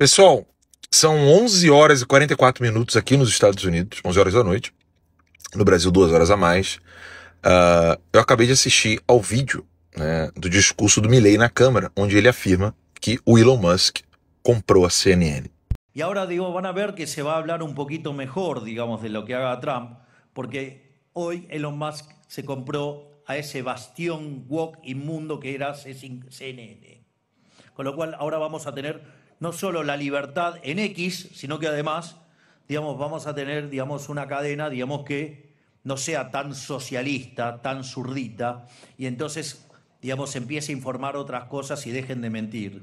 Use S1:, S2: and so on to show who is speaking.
S1: Pessoal, são 11 horas e 44 minutos aqui nos Estados Unidos, 11 horas da noite. No Brasil, duas horas a mais. Uh, eu acabei de assistir ao vídeo né, do discurso do Milley na Câmara, onde ele afirma que o Elon Musk comprou a CNN.
S2: E agora, digo, vão ver que se vai falar um pouquinho melhor, digamos, de lo que haga Trump, porque hoje Elon Musk se comprou a esse bastião woke imundo que era CNN. com lo cual, agora vamos a tener no solo la libertad en X, sino que además, digamos, vamos a tener, digamos, una cadena, digamos, que no sea tan socialista, tan zurdita, y entonces, digamos, empiece a informar otras cosas y dejen de mentir.